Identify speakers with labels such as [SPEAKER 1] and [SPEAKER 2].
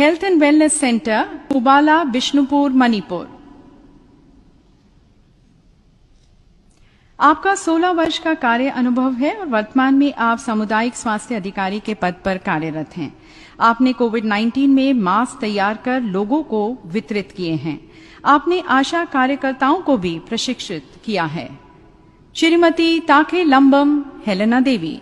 [SPEAKER 1] health and wellness centre Ubala, Bishnupur Manipur आपका 16 वर्ष का कार्य अनुभव है और वर्तमान में आप सामुदायिक स्वास्थ्य अधिकारी के पद पर कार्यरत हैं आपने कोविड 19 में मास्क तैयार कर लोगों को वितरित किए हैं आपने आशा कार्यकर्ताओं को भी प्रशिक्षित किया है श्रीमती ताके लंबम हेलेना देवी